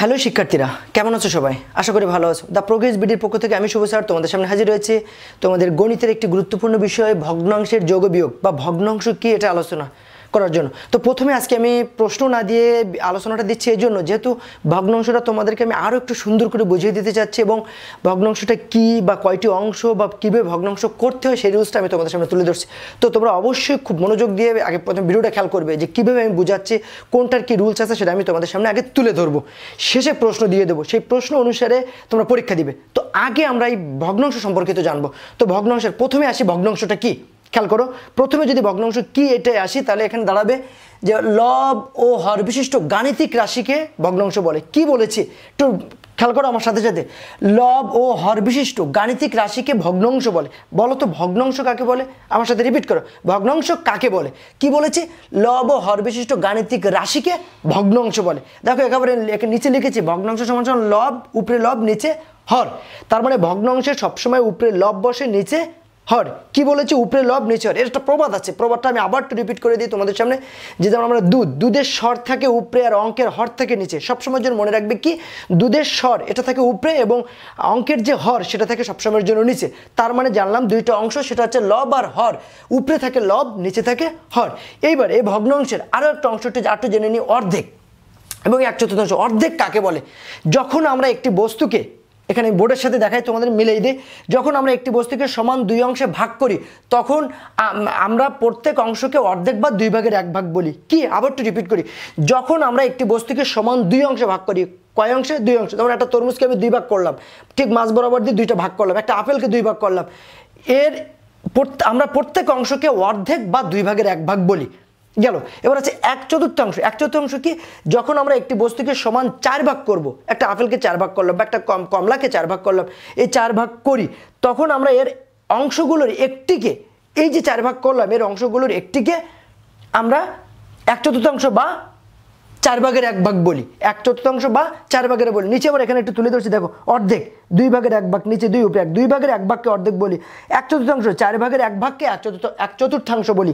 hello শিক্ষার্থীরা কেমন আছো সবাই আশা করি ভালো আছো দ্য প্রোগ্রেস বিডির পক্ষ থেকে আমি শুভ স্যার তোমাদের সামনে হাজির রয়েছে তোমাদের গণিতের একটি গুরুত্বপূর্ণ বিষয় ভগ্নাংশের যোগ বিয়োগ বা ভগ্নাংশ কী এটা আলোচনা করার জন্য তো প্রথমে আজকে আমি প্রশ্ন না দিয়ে আলোচনাটা দিচ্ছি এই জন্য যেহেতু ভগ্নাংশটা তোমাদেরকে আমি আরও একটু সুন্দর করে বুঝিয়ে দিতে চাচ্ছি এবং ভগ্নাংশটা কি বা কয়টি অংশ বা কীভাবে ভগ্নাংশ করতে হয় সেই রুলসটা আমি তোমাদের সামনে তুলে ধরছি তো তোমরা অবশ্যই খুব মনোযোগ দিয়ে আগে প্রথমে ভিডিওটা খেয়াল করবে যে কীভাবে আমি বুঝাচ্ছি কোনটার কী রুলস আছে সেটা আমি তোমাদের সামনে আগে তুলে ধরবো শেষে প্রশ্ন দিয়ে দেবো সেই প্রশ্ন অনুসারে তোমরা পরীক্ষা দিবে তো আগে আমরা এই ভগ্নাংশ সম্পর্কিত জানবো তো ভগ্নাংশের প্রথমে আসি ভগ্নাংশটা কী খেয়াল করো প্রথমে যদি ভগ্নাংশ কি এটাই আসি তাহলে এখানে দাঁড়াবে যে লব ও হর বিশিষ্ট গাণিতিক রাশিকে ভগ্নাংশ বলে কি বলেছি একটু খেয়াল করো আমার সাথে সাথে লব ও হর বিশিষ্ট গাণিতিক রাশিকে ভগ্নাংশ বলে বলো তো ভগ্নাংশ কাকে বলে আমার সাথে রিপিট করো ভগ্নাংশ কাকে বলে কি বলেছি লব ও হর বিশিষ্ট গাণিতিক রাশিকে ভগ্নাংশ বলে দেখো একেবারে নিচে লিখেছি ভগ্নাংশ সমান সমান লব উপরে লব নিচে হর তার মানে ভগ্নাংশে সবসময় উপরে লব বসে নিচে হর কি বলেছে উপরে লব নিচে হর এর একটা প্রবাদ আছে প্রবাদটা আমি আবার একটু রিপিট করে দিই তোমাদের সামনে যে যেমন আমরা দুধ দুধের স্বর থাকে উপরে আর অঙ্কের হর থাকে নিচে সবসময়ের জন্য মনে রাখবে কি দুধের স্বর এটা থাকে উপরে এবং অঙ্কের যে হর সেটা থাকে সবসময়ের জন্য নিচে তার মানে জানলাম দুইটা অংশ সেটা হচ্ছে লব আর হর উপরে থাকে লব নিচে থাকে হর এইবার এই ভগ্নাংশের আরও একটা অংশটি আরটু জেনে নিই অর্ধেক এবং এক চতুর্থাংশ অর্ধেক কাকে বলে যখন আমরা একটি বস্তুকে এখানে বোর্ডের সাথে দেখাই তোমাদের মিলেই দিই যখন আমরা একটি বস্তুকে সমান দুই অংশে ভাগ করি তখন আমরা প্রত্যেক অংশকে অর্ধেক বা দুই ভাগের এক ভাগ বলি কি আবার একটু রিপিট করি যখন আমরা একটি বস্তুকে সমান দুই অংশে ভাগ করি কয় অংশে দুই অংশ যেমন একটা তরমুজকে আমি দুই ভাগ করলাম ঠিক মাছ বরাবর দিয়ে দুইটা ভাগ করলাম একটা আপেলকে দুই ভাগ করলাম এর আমরা প্রত্যেক অংশকে অর্ধেক বা দুই ভাগের এক ভাগ বলি গেল এবার আছে এক চতুর্থাংশ এক চতুর্থাংশ কি যখন আমরা একটি বস্তুকে সমান চার ভাগ করব একটা আপেলকে চার ভাগ করলাম বা একটা কম কমলাকে চার ভাগ করলাম এই চার ভাগ করি তখন আমরা এর অংশগুলোর একটিকে এই যে চার ভাগ করলাম এর অংশগুলোর একটিকে আমরা এক চতুর্থাংশ বা চার ভাগের এক ভাগ বলি এক চতুর্থাংশ বা চার ভাগের বলি নিচে আবার এখানে একটু তুলে ধরছি দেখো অর্ধেক দুই ভাগের এক ভাগ নিচে দুই উপরে এক দুই ভাগের এক ভাগকে অর্ধেক বলি এক চতুর্থাংশ চার ভাগের এক ভাগকে এক চতুর্থ এক চতুর্থাংশ বলি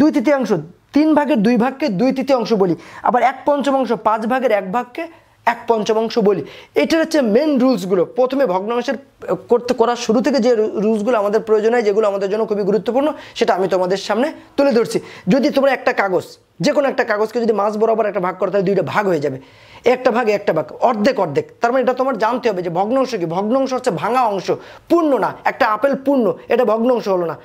দুই তৃতীয়াংশ তিন ভাগের দুই ভাগকে দুই তৃতীয় অংশ বলি আবার এক পঞ্চমাংশ পাঁচ ভাগের এক ভাগকে এক পঞ্চমাংশ বলি এটার হচ্ছে মেন রুলসগুলো প্রথমে ভগ্নাংশের করতে করার শুরু থেকে যে রুলসগুলো আমাদের প্রয়োজন হয় যেগুলো আমাদের জন্য খুবই গুরুত্বপূর্ণ সেটা আমি তোমাদের সামনে তুলে ধরছি যদি তোমরা একটা কাগজ যে কোনো একটা কাগজকে যদি মাছ বরাবর একটা ভাগ করো তাহলে দুইটা ভাগ হয়ে যাবে একটা ভাগে একটা ভাগ অর্ধেক অর্ধেক তার মানে এটা তোমার জানতে হবে যে ভগ্নাংশ কি ভগ্নাংশ হচ্ছে ভাঙা অংশ পূর্ণ না একটা আপেল পূর্ণ এটা ভগ্নাংশ হলো না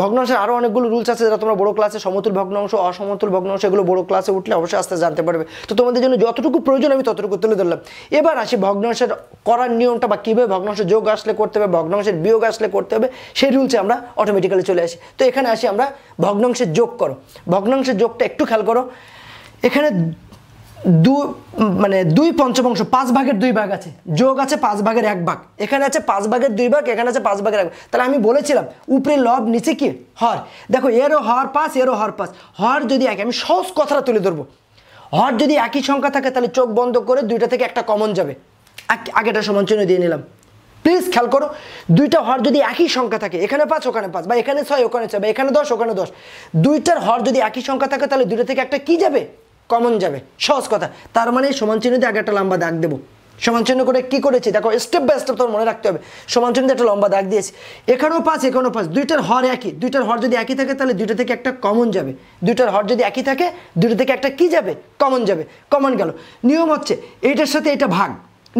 ভগ্নাংশের আরও অনেকগুলো রুলস আছে যারা তোমরা বড় ক্লাসে সমতুল ভগ্নাংশ অসমতুল ভগ্নাংশ এগুলো বড় ক্লাসে উঠলে অবশ্যই আস্তে জানতে পারবে তো তোমাদের জন্য যতটুকু প্রয়োজন আমি ততটুকু তুলে ধরলাম এবার আসি ভগ্নাংশের করার নিয়মটা বা কীভাবে ভগ্নাংশ যোগ আসলে করতে হবে ভগ্নাংশের বিয়োগ আসলে করতে হবে সেই রুলসে আমরা অটোমেটিক্যালি চলে আসি তো এখানে আসি আমরা ভগ্নাংশের যোগ করো ভগ্নাংশের যোগটা একটু খেয়াল করো এখানে দু মানে দুই পঞ্চমাংশ পাঁচ ভাগের দুই ভাগ আছে যোগ আছে পাঁচ ভাগের এক ভাগ এখানে আছে পাঁচ ভাগের দুই ভাগ এখানে আছে পাঁচ ভাগের এক ভাগ তাহলে আমি বলেছিলাম উপরে লব নিচে কি হর দেখো এরও হর পাস এরও হর পাস হর যদি এক আমি সহজ কথাটা তুলে ধরবো হর যদি একই সংখ্যা থাকে তাহলে চোখ বন্ধ করে দুইটা থেকে একটা কমন যাবে আগেটা সমান চিহ্ন দিয়ে নিলাম প্লিজ খেয়াল করো দুইটা হর যদি একই সংখ্যা থাকে এখানে পাঁচ ওখানে পাঁচ বা এখানে ছয় ওখানে ছয় বা এখানে দশ ওখানে দশ দুইটার হর যদি একই সংখ্যা থাকে তাহলে দুইটা থেকে একটা কি যাবে কমন যাবে সহজ কথা তার মানে সমান চিহ্নতে আগে একটা লম্বা দাগ দেবো সমান চিহ্ন করে কী করেছি দেখো স্টেপ বাই স্টেপ তোমার মনে রাখতে হবে সমান চিহ্ন একটা লম্বা দাগ দিয়েছি এখানেও পাঁচ এখানেও পাঁচ দুইটার হর একই দুইটার হর যদি একই থাকে তাহলে দুইটা থেকে একটা কমন যাবে দুইটার হর যদি একই থাকে দুটো থেকে একটা কি যাবে কমন যাবে কমন গেল নিয়ম হচ্ছে এইটার সাথে এটা ভাগ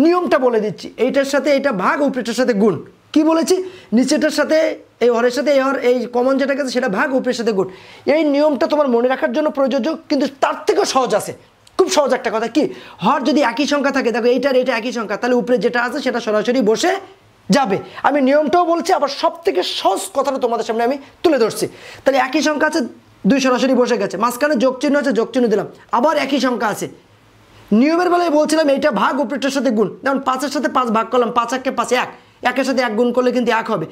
নিয়মটা বলে দিচ্ছি এইটার সাথে এটা ভাগ উপরেটার সাথে গুণ কি বলেছি নিচেটার সাথে এই হরের সাথে এই হর এই কমন যেটা গেছে সেটা ভাগ উপরের সাথে গুড এই নিয়মটা তোমার মনে রাখার জন্য প্রযোজ্য কিন্তু তার থেকেও সহজ আছে খুব সহজ একটা কথা কি হর যদি একই সংখ্যা থাকে দেখো এইটার এটা একই সংখ্যা তাহলে উপরে যেটা আছে সেটা সরাসরি বসে যাবে আমি নিয়মটাও বলছি আবার সব থেকে সহজ কথাটা তোমাদের সামনে আমি তুলে ধরছি তাহলে একই সংখ্যা আছে দুই সরাসরি বসে গেছে মাঝখানে যোগ চিহ্ন আছে যোগ চিহ্ন দিলাম আবার একই সংখ্যা আছে নিয়মের বেলায় বলছিলাম এইটা ভাগ উপরেটার সাথে গুণ যেমন পাঁচের সাথে পাঁচ ভাগ করলাম পাঁচ এককে পাঁচ এক একের সাথে এক গুণ করলে কিন্তু এক হবে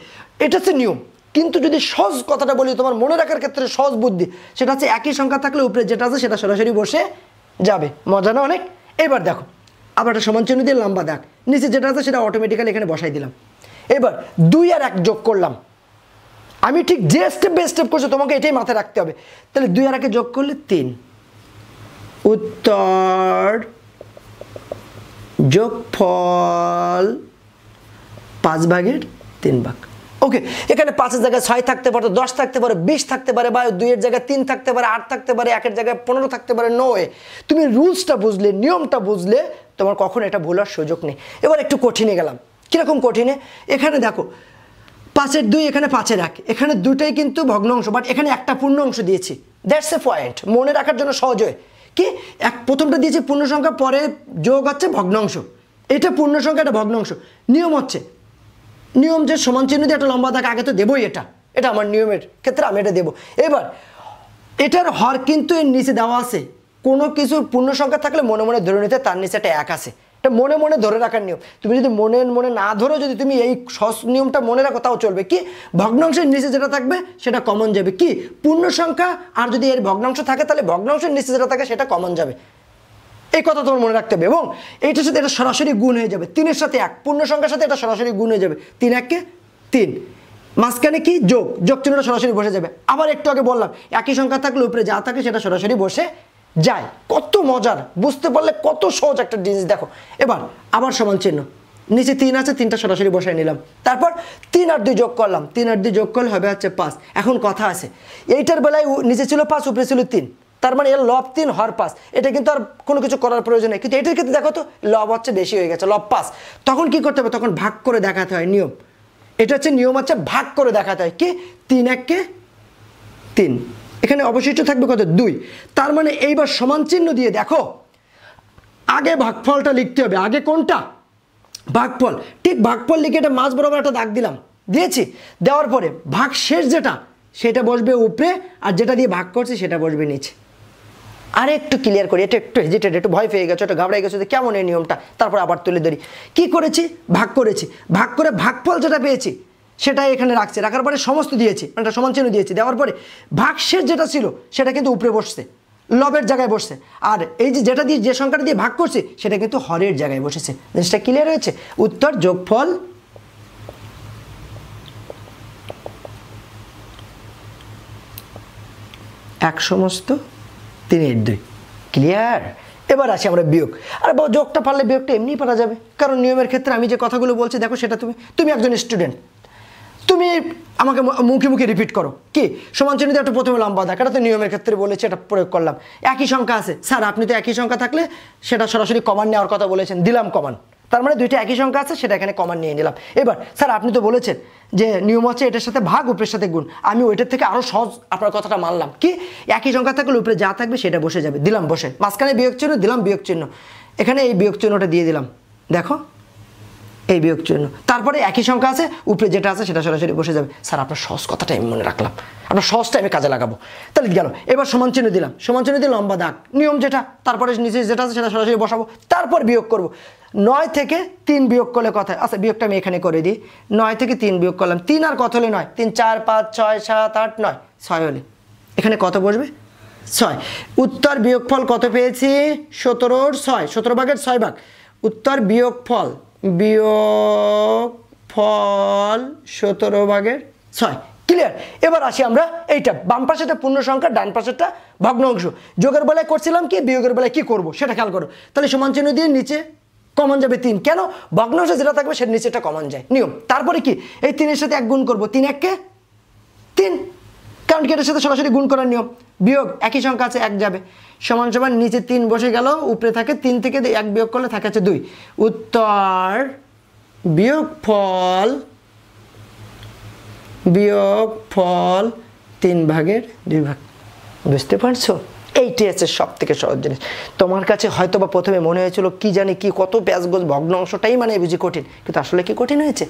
এটা হচ্ছে নিয়ম কিন্তু যদি সহজ কথাটা বলি তোমার মনে রাখার ক্ষেত্রে সহজ বুদ্ধি সেটা হচ্ছে একই সংখ্যা থাকলে উপরে যেটা আছে সেটা সরাসরি বসে যাবে মজা না অনেক এবার দেখো আবার একটা সমান চিহ্ন দিয়ে লম্বা দেখ নিচে যেটা আছে সেটা অটোমেটিক্যালি এখানে বসাই দিলাম এবার দুই আর এক যোগ করলাম আমি ঠিক যে স্টেপ বাই স্টেপ করছি তোমাকে এটাই মাথায় রাখতে হবে তাহলে দুই আর একে যোগ করলে তিন উত্তর যোগফল পাঁচ ভাগের তিন ভাগ ওকে এখানে পাঁচের জায়গায় ছয় থাকতে পারে দশ থাকতে পারে বিশ থাকতে পারে বা দুইয়ের জায়গায় তিন থাকতে পারে আট থাকতে পারে একের জায়গায় পনেরো থাকতে পারে নয় তুমি রুলসটা বুঝলে নিয়মটা বুঝলে তোমার কখনো এটা ভোলার সুযোগ নেই এবার একটু কঠিনে গেলাম কীরকম কঠিনে এখানে দেখো পাঁচের দুই এখানে পাঁচের এক এখানে দুটোই কিন্তু ভগ্ন অংশ বাট এখানে একটা পূর্ণ অংশ দিয়েছি দ্যাটস এ পয়েন্ট মনে রাখার জন্য সহজ হয় কি এক প্রথমটা দিয়েছি পূর্ণ সংখ্যা পরে যোগ হচ্ছে ভগ্নাংশ এটা পূর্ণ সংখ্যা এটা ভগ্নাংশ নিয়ম হচ্ছে নিয়ম যে সমান চিহ্ন দিয়ে একটা লম্বা দাগ আগে তো দেবই এটা এটা আমার নিয়মের ক্ষেত্রে আমি এটা দেবো এবার এটার হর কিন্তু এর নিচে দেওয়া আছে কোনো কিছুর পূর্ণ সংখ্যা থাকলে মনে মনে ধরে নিতে তার নিচে একটা এক আছে এটা মনে মনে ধরে রাখার নিয়ম তুমি যদি মনে মনে না ধরো যদি তুমি এই সস নিয়মটা মনে রাখো তাও চলবে কি ভগ্নাংশের নিচে যেটা থাকবে সেটা কমন যাবে কি পূর্ণ সংখ্যা আর যদি এর ভগ্নাংশ থাকে তাহলে ভগ্নাংশের নিচে যেটা থাকে সেটা কমন যাবে এই কথা তোমার মনে রাখতে হবে এবং এইটার সাথে এটা সরাসরি গুণ হয়ে যাবে তিনের সাথে এক পূর্ণ সংখ্যার সাথে এটা সরাসরি গুণ হয়ে যাবে তিন এককে তিন মাঝখানে কি যোগ যোগ চিহ্নটা সরাসরি বসে যাবে আবার একটু আগে বললাম একই সংখ্যা থাকলে উপরে যা থাকে সেটা সরাসরি বসে যায় কত মজার বুঝতে পারলে কত সহজ একটা জিনিস দেখো এবার আবার সমান চিহ্ন নিচে তিন আছে তিনটা সরাসরি বসাই নিলাম তারপর তিন আর দুই যোগ করলাম তিন আর দুই যোগ করলে হবে হচ্ছে পাঁচ এখন কথা আছে এইটার বেলায় নিচে ছিল পাঁচ উপরে ছিল তিন তার মানে এর লব তিন হর পাস এটা কিন্তু আর কোনো কিছু করার প্রয়োজন নেই কিন্তু এটার ক্ষেত্রে দেখো তো লব হচ্ছে বেশি হয়ে গেছে লব পাস তখন কি করতে হবে তখন ভাগ করে দেখাতে হয় নিয়ম এটা হচ্ছে নিয়ম হচ্ছে ভাগ করে দেখাতে হয় কি তিন এককে তিন এখানে অবশিষ্ট থাকবে কত দুই তার মানে এইবার সমান চিহ্ন দিয়ে দেখো আগে ভাগফলটা লিখতে হবে আগে কোনটা ভাগফল ঠিক ভাগফল লিখে এটা মাছ বরাবর একটা দাগ দিলাম দিয়েছি দেওয়ার পরে ভাগ শেষ যেটা সেটা বসবে উপরে আর যেটা দিয়ে ভাগ করছে সেটা বসবে নিচে আরেকটু একটু ক্লিয়ার করি এটা একটু হেজিটেড একটু ভয় পেয়ে গেছো একটু ঘাবড়াই গেছো কেমন এই নিয়মটা তারপর আবার তুলে ধরি কি করেছি ভাগ করেছি ভাগ করে ভাগফল যেটা পেয়েছি সেটা এখানে রাখছে রাখার পরে সমস্ত দিয়েছি মানে সমান চিহ্ন দিয়েছি দেওয়ার পরে ভাগশেষ যেটা ছিল সেটা কিন্তু উপরে বসছে লবের জায়গায় বসছে আর এই যে যেটা দিয়ে যে সংখ্যাটা দিয়ে ভাগ করছে সেটা কিন্তু হরের জায়গায় বসেছে জিনিসটা ক্লিয়ার হয়েছে উত্তর যোগফল এক সমস্ত তিন দুই ক্লিয়ার এবার আসি আমরা বিয়োগ আর যোগটা পারলে বিয়োগটা এমনিই পারা যাবে কারণ নিয়মের ক্ষেত্রে আমি যে কথাগুলো বলছি দেখো সেটা তুমি তুমি একজন স্টুডেন্ট তুমি আমাকে মুখে মুখে রিপিট করো কি সমান চিহ্নিত একটা প্রথমে লম্বা দাগ এটা তো নিয়মের ক্ষেত্রে বলেছে এটা প্রয়োগ করলাম একই সংখ্যা আছে স্যার আপনি তো একই সংখ্যা থাকলে সেটা সরাসরি কমান নেওয়ার কথা বলেছেন দিলাম কমান তার মানে দুইটা একই সংখ্যা আছে সেটা এখানে কমান নিয়ে নিলাম এবার স্যার আপনি তো বলেছেন যে নিয়ম হচ্ছে এটার সাথে ভাগ উপরের সাথে গুণ আমি ওইটার থেকে আরও সহজ আপনার কথাটা মানলাম কি একই সংখ্যা থাকলে উপরে যা থাকবে সেটা বসে যাবে দিলাম বসে মাঝখানে বিয়োগ চিহ্ন দিলাম বিয়োগ চিহ্ন এখানে এই বিয়োগ চিহ্নটা দিয়ে দিলাম দেখো এই বিয়োগ চিহ্ন তারপরে একই সংখ্যা আছে উপরে যেটা আছে সেটা সরাসরি বসে যাবে স্যার আপনার সহজ কথাটা আমি মনে রাখলাম আপনার সহজটা আমি কাজে লাগাবো তাহলে গেল এবার সমান চিহ্ন দিলাম সমান চিহ্ন দিয়ে লম্বা দাগ নিয়ম যেটা তারপরে নিচে যেটা আছে সেটা সরাসরি বসাবো তারপর বিয়োগ করব নয় থেকে তিন বিয়োগ করলে কথা আচ্ছা বিয়োগটা আমি এখানে করে দিই নয় থেকে তিন বিয়োগ করলাম তিন আর কত হলে নয় তিন চার পাঁচ ছয় সাত আট নয় ছয় হলে এখানে কত বসবে ছয় উত্তর বিয়োগফল কত পেয়েছি সতেরোর ছয় সতেরো ভাগের ছয় ভাগ উত্তর বিয়োগফল বিয়োগ ফল সতেরো ভাগের ছয় ক্লিয়ার এবার আসি আমরা এইটা বাম পাশেটা পূর্ণ সংখ্যা ডান পাশেরটা ভগ্ন অংশ যোগের বেলায় করছিলাম কি বিয়োগের বেলায় কি করব সেটা খেয়াল করো তাহলে সমান চিহ্ন দিয়ে নিচে কমন যাবে তিন কেন ভগ্নাংশ যেটা থাকবে সেটা নিচেটা কমন যায় নিয়ম তারপরে কি এই তিনের সাথে এক গুণ করবো তিন এককে তিন কারণ কি এটার সাথে সরাসরি গুণ করার নিয়ম বিয়োগ একই সংখ্যা আছে এক যাবে সমান সমান নিচে তিন বসে গেল উপরে থাকে তিন থেকে এক বিয়োগ করলে থাকে আছে দুই উত্তর বিয়োগ ফল বিয়োগ ফল তিন ভাগের দুই ভাগ বুঝতে পারছো এইটি আছে সব থেকে সহজ জিনিস তোমার কাছে হয়তো বা প্রথমে মনে হয়েছিল কি জানি কি কত ব্যাসগোজ ভগ্ন অংশটাই মানে বুঝি কঠিন কিন্তু আসলে কি কঠিন হয়েছে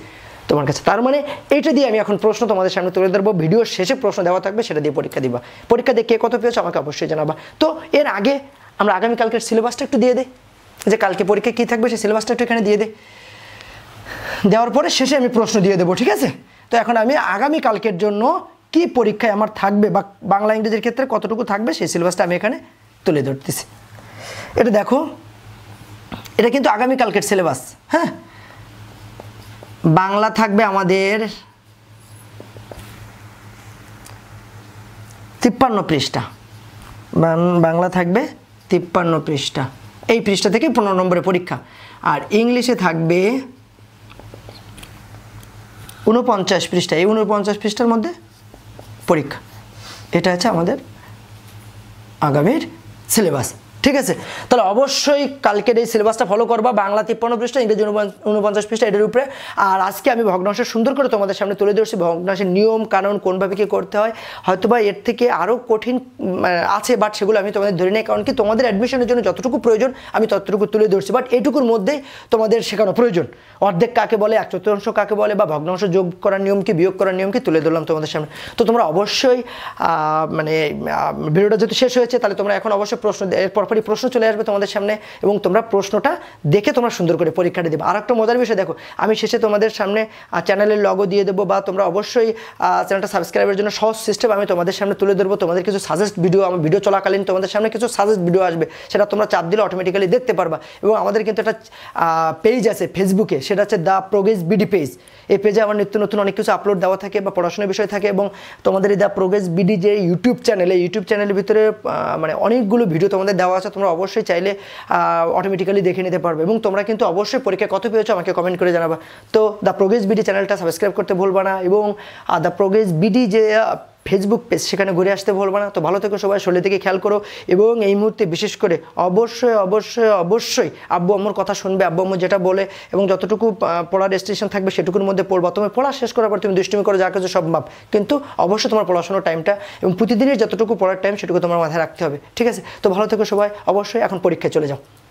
তোমার কাছে তার মানে এইটা দিয়ে আমি এখন প্রশ্ন তোমাদের সামনে তুলে ধরবো ভিডিওর শেষে প্রশ্ন দেওয়া থাকবে সেটা দিয়ে পরীক্ষা দিবা পরীক্ষা দিয়ে কে কত পেয়েছো আমাকে অবশ্যই জানাবা তো এর আগে আমরা আগামীকালকের সিলেবাসটা একটু দিয়ে দে যে কালকে পরীক্ষা কী থাকবে সেই সিলেবাসটা একটু এখানে দিয়ে দে দেওয়ার পরে শেষে আমি প্রশ্ন দিয়ে দেবো ঠিক আছে তো এখন আমি আগামী কালকের জন্য কি পরীক্ষায় আমার থাকবে বা বাংলা ইংরেজির ক্ষেত্রে কতটুকু থাকবে সেই সিলেবাসটা আমি এখানে তুলে ধরতেছি এটা দেখো এটা কিন্তু আগামীকালকের সিলেবাস হ্যাঁ বাংলা থাকবে আমাদের তিপ্পান্ন পৃষ্ঠা বাংলা থাকবে তিপ্পান্ন পৃষ্ঠা এই পৃষ্ঠা থেকে পনেরো নম্বরের পরীক্ষা আর ইংলিশে থাকবে উনপঞ্চাশ পৃষ্ঠা এই উনপঞ্চাশ পৃষ্ঠার মধ্যে পরীক্ষা এটা আছে আমাদের আগামীর সিলেবাস ঠিক আছে তাহলে অবশ্যই কালকের এই সিলেবাসটা ফলো করবা বাংলা তিপ্পান্ন পৃষ্ঠা ইংরেজি উনপঞ্চাশ পৃষ্ঠা এটার উপরে আর আজকে আমি ভগ্নাংশ সুন্দর করে তোমাদের সামনে তুলে ধরছি ভগ্নাংশের নিয়ম কানুন কোনভাবে কী করতে হয় হয়তোবা এর থেকে আরও কঠিন আছে বাট সেগুলো আমি তোমাদের ধরে নেই কারণ কি তোমাদের অ্যাডমিশনের জন্য যতটুকু প্রয়োজন আমি ততটুকু তুলে ধরছি বাট এইটুকুর মধ্যেই তোমাদের শেখানো প্রয়োজন অর্ধেক কাকে বলে এক চতুর্থাংশ কাকে বলে বা ভগ্নাংশ যোগ করার নিয়ম কি বিয়োগ করার নিয়ম কি তুলে ধরলাম তোমাদের সামনে তো তোমরা অবশ্যই মানে ভিডিওটা যেহেতু শেষ হয়েছে তাহলে তোমরা এখন অবশ্যই প্রশ্ন এরপর পারি প্রশ্ন চলে আসবে তোমাদের সামনে এবং তোমরা প্রশ্নটা দেখে তোমরা সুন্দর করে পরীক্ষাটা দেবে আর একটা মজার বিষয় দেখো আমি শেষে তোমাদের সামনে চ্যানেলের লগো দিয়ে দেবো বা তোমরা অবশ্যই চ্যানেলটা সাবস্ক্রাইবের জন্য সহজ সিস্টেম আমি তোমাদের সামনে তুলে ধরবো তোমাদের কিছু সাজেস্ট ভিডিও আমার ভিডিও চলাকালীন তোমাদের সামনে কিছু সাজেস্ট ভিডিও আসবে সেটা তোমরা চাপ দিলে অটোমেটিক্যালি দেখতে পারবা এবং আমাদের কিন্তু একটা পেজ আছে ফেসবুকে সেটা হচ্ছে দ্য প্রোগ্রেস বিডি পেজ এই পেজে আমার নিত্য নতুন অনেক কিছু আপলোড দেওয়া থাকে বা পড়াশোনার বিষয় থাকে এবং তোমাদের এই দ্য প্রোগ্রেস বিডি যে ইউটিউব চ্যানেলে ইউটিউব চ্যানেলের ভিতরে মানে অনেকগুলো ভিডিও তোমাদের দেওয়া আছে তোমরা অবশ্যই চাইলে অটোমেটিক্যালি দেখে নিতে পারবে এবং তোমরা কিন্তু অবশ্যই পরীক্ষা কত পেয়েছো আমাকে কমেন্ট করে জানাবা তো দ্য প্রোগ্রেস বিডি চ্যানেলটা সাবস্ক্রাইব করতে ভুলবা না এবং দ্য প্রোগ্রেস বিডি যে ফেসবুক পেজ সেখানে ঘুরে আসতে ভুলবো না তো ভালো থেকো সবাই শরীর থেকে খেয়াল করো এবং এই মুহূর্তে বিশেষ করে অবশ্যই অবশ্যই অবশ্যই আব্বু আম্মুর কথা শুনবে আব্বু আম্মু যেটা বলে এবং যতটুকু পড়ার রেস্ট্রিকশন থাকবে সেটুকুর মধ্যে পড়বো তুমি পড়া শেষ করার পর তুমি দুষ্টুমি করো যা কিছু সব কিন্তু অবশ্যই তোমার পড়াশোনার টাইমটা এবং প্রতিদিনের যতটুকু পড়ার টাইম সেটুকু তোমার মাথায় রাখতে হবে ঠিক আছে তো ভালো থেকো সবাই অবশ্যই এখন পরীক্ষায় চলে যাও